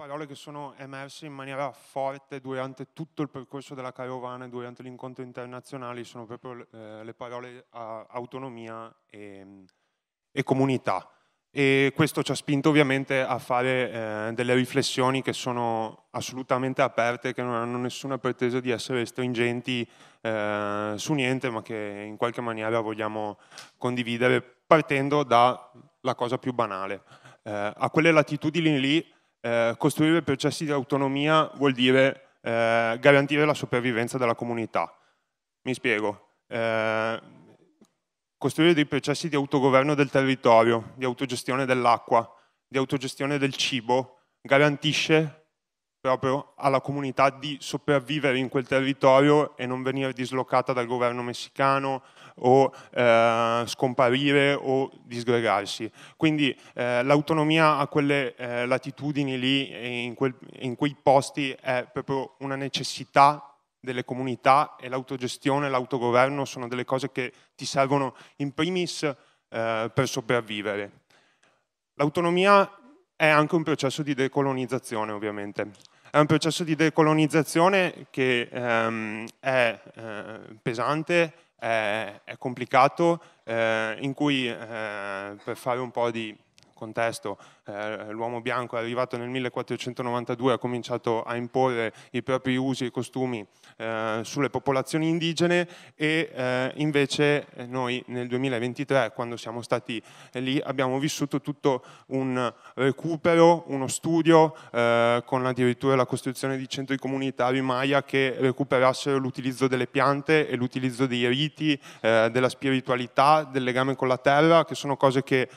parole che sono emerse in maniera forte durante tutto il percorso della carovana e durante l'incontro internazionale sono proprio eh, le parole autonomia e, e, comunità. E questo ci ha spinto ovviamente a fare eh, delle riflessioni che sono assolutamente aperte, che non hanno nessuna pretesa di essere stringenti eh, su niente, ma che in qualche maniera vogliamo condividere partendo dalla cosa più banale. Eh, a quelle latitudini lì eh, costruire processi di autonomia vuol dire eh, garantire la sopravvivenza della comunità. Mi spiego. Eh, costruire dei processi di autogoverno del territorio, di autogestione dell'acqua, di autogestione del cibo, garantisce proprio alla comunità di sopravvivere in quel territorio e non venire dislocata dal governo messicano o eh, scomparire o disgregarsi. Quindi eh, l'autonomia a quelle eh, latitudini lì, eh, in, quel, in quei posti, è proprio una necessità delle comunità e l'autogestione, l'autogoverno sono delle cose che ti servono in primis eh, per sopravvivere. L'autonomia è anche un processo di decolonizzazione, ovviamente. È un processo di decolonizzazione che ehm, è eh, pesante, è, è complicato, eh, in cui, eh, per fare un po' di contesto, eh, l'uomo bianco è arrivato nel 1492 e ha cominciato a imporre i propri usi e costumi eh, sulle popolazioni indigene e eh, invece eh, noi nel 2023, quando siamo stati eh, lì, abbiamo vissuto tutto un recupero, uno studio con addirittura la costruzione di centri comunitari Maya che recuperassero l'utilizzo delle piante e l'utilizzo dei riti, della spiritualità, del legame con la terra, che sono cose che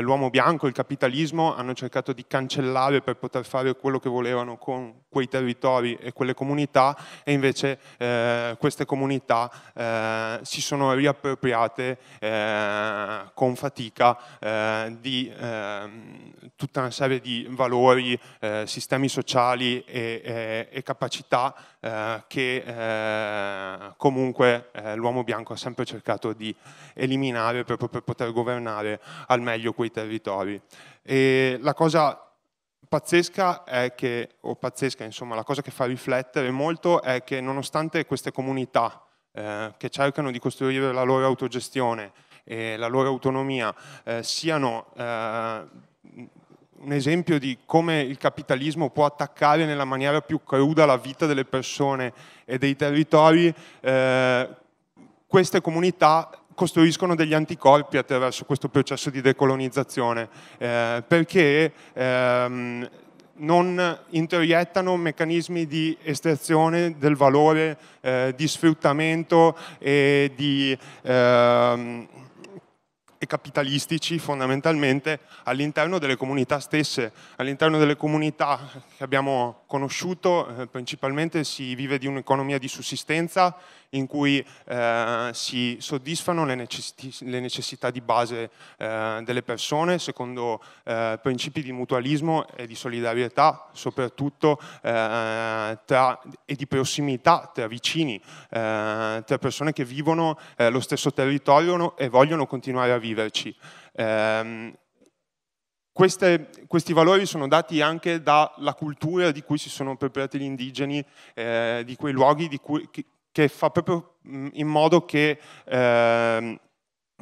l'uomo bianco, il capitalismo hanno cercato di cancellare per poter fare quello che volevano con quei territori e quelle comunità e invece eh, queste comunità eh, si sono riappropriate eh, con fatica eh, di ehm, tutta una serie di valori, eh, sistemi sociali e, e, e capacità eh, che eh, comunque eh, l'uomo bianco ha sempre cercato di eliminare proprio per poter governare al meglio quei territori. E la cosa pazzesca è che, o pazzesca insomma, la cosa che fa riflettere molto è che nonostante queste comunità eh, che cercano di costruire la loro autogestione e la loro autonomia siano un esempio di come il capitalismo può attaccare nella maniera più cruda la vita delle persone e dei territori, eh, queste comunità costruiscono degli anticorpi attraverso questo processo di decolonizzazione, eh, perché ehm, non introiettano meccanismi di estrazione del valore, eh, di sfruttamento e di... Ehm, rapporti capitalistici fondamentalmente all'interno delle comunità stesse, all'interno delle comunità che abbiamo conosciuto eh, principalmente si vive di un'economia di sussistenza in cui eh, si soddisfano le, necess- le, necessità di base eh, delle persone secondo eh, principi di mutualismo e di solidarietà, soprattutto eh, tra, e di prossimità tra vicini, eh, tra persone che vivono eh, lo stesso territorio no, e vogliono continuare a viverci. Ehm, queste, questi valori sono dati anche dalla cultura di cui si sono appropriati gli indigeni, eh, di quei luoghi di cui, che fa proprio mm, in modo che eh,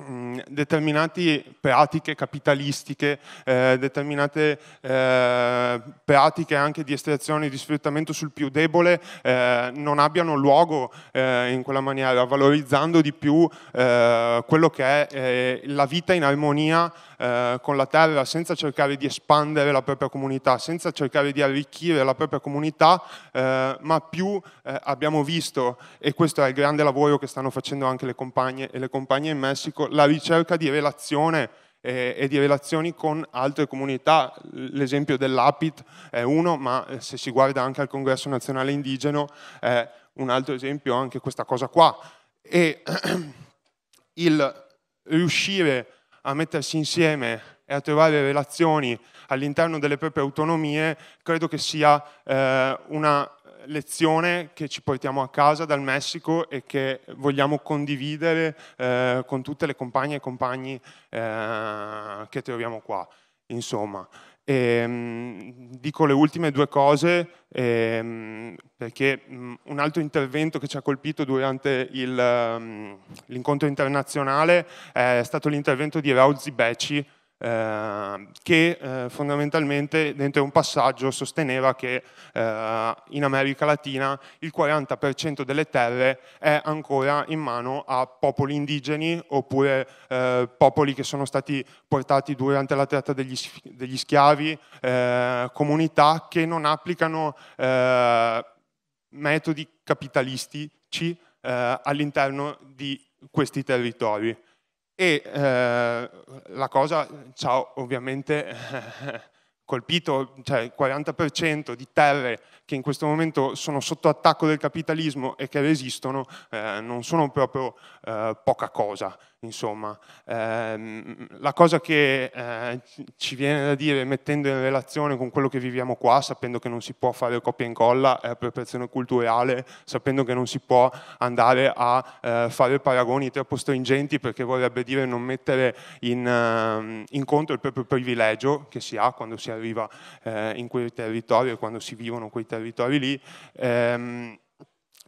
Mm, determinate pratiche capitalistiche, eh, determinate eh, pratiche anche di estrazione e di sfruttamento sul più debole eh, non abbiano luogo eh, in quella maniera, valorizzando di più eh, quello che è eh, la vita in armonia con la terra, senza cercare di espandere la propria comunità, senza cercare di arricchire la propria comunità, ma più abbiamo visto, e questo è il grande lavoro che stanno facendo anche le compagne e le compagne in Messico, Ecco, la ricerca di relazione eh, e di relazioni con altre comunità, l'esempio dell'APIT è uno, ma eh, se si guarda anche al Congresso Nazionale Indigeno, è un altro esempio anche questa cosa qua. E il riuscire a mettersi insieme e a trovare relazioni all'interno delle proprie autonomie, credo che sia eh, una lezione che ci portiamo a casa dal Messico e che vogliamo condividere eh, con tutte le compagne e compagni eh, che troviamo qua. Insomma, e, ehm, dico le ultime due cose e, ehm, perché mm, un altro intervento che ci ha colpito durante il, mm, l'incontro internazionale è stato l'intervento di Rauzi Becci, che eh, fondamentalmente dentro un passaggio sosteneva che eh, in America Latina il 40% delle terre è ancora in mano a popoli indigeni oppure eh, popoli che sono stati portati durante la tratta degli, degli schiavi, eh, comunità che non applicano eh, metodi capitalistici all'interno di questi territori. E eh, la cosa ci ha ovviamente colpito, cioè il 40% di terre che in questo momento sono sotto attacco del capitalismo e che resistono eh, non sono proprio eh, poca cosa. Insomma, ehm, la cosa che eh, ci viene da dire mettendo in relazione con quello che viviamo qua, sapendo che non si può fare copia e incolla, è appropriazione culturale, sapendo che non si può andare a eh, fare paragoni troppo stringenti perché vorrebbe dire non mettere in, eh, in conto il proprio privilegio che si ha quando si arriva eh, in quei territori e quando si vivono quei territori lì. Ehm,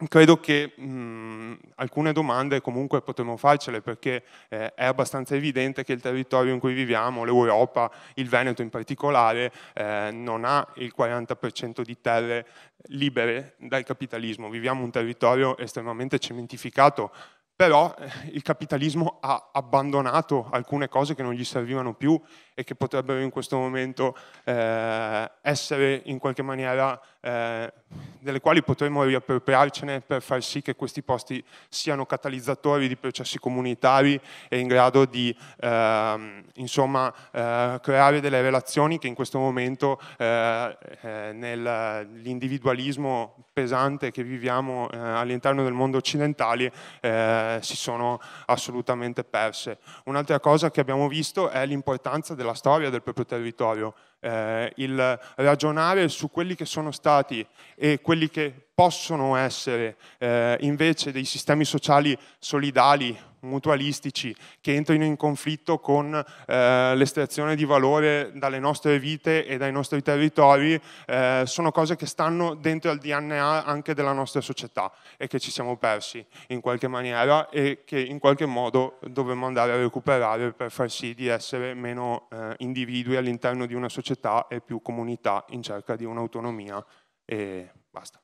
credo che mh, alcune domande comunque potremmo farcele perché eh, è abbastanza evidente che il territorio in cui viviamo, l'Europa, il Veneto in particolare, eh, non ha il 40% di terre libere dal capitalismo. Viviamo un territorio estremamente cementificato, però eh, il capitalismo ha abbandonato alcune cose che non gli servivano più e che potrebbero in questo momento eh, essere in qualche maniera eh, delle quali potremmo riappropriarcene per far sì che questi posti siano catalizzatori di processi comunitari e in grado di eh, insomma, eh, creare delle relazioni che in questo momento eh, eh nell'individualismo pesante che viviamo eh, all'interno del mondo occidentale eh, si sono assolutamente perse. Un'altra cosa che abbiamo visto è l'importanza della della storia del proprio territorio, eh, il ragionare su quelli che sono stati e quelli che possono essere eh, invece dei sistemi sociali solidali mutualistici che entrino in conflitto con eh, l'estrazione di valore dalle nostre vite e dai nostri territori, eh, sono cose che stanno dentro al DNA anche della nostra società e che ci siamo persi in qualche maniera e che in qualche modo dovremmo andare a recuperare per far sì di essere meno eh, individui all'interno di una società e più comunità in cerca di un'autonomia e basta.